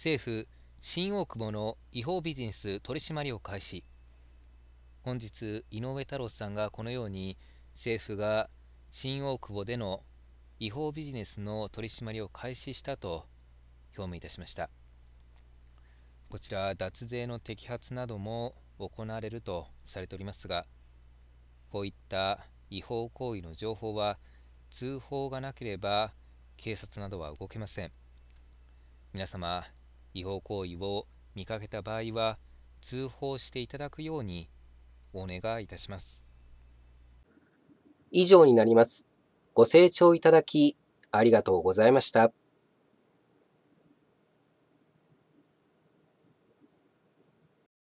政府新大久保の違法ビジネス取締りを開始本日井上太郎さんがこのように政府が新大久保での違法ビジネスの取り締まりを開始したと表明いたしましたこちら脱税の摘発なども行われるとされておりますがこういった違法行為の情報は通報がなければ警察などは動けません皆様違法行為を見かけた場合は通報していただくようにお願いいたします。以上になります。ご清聴いただきありがとうございました。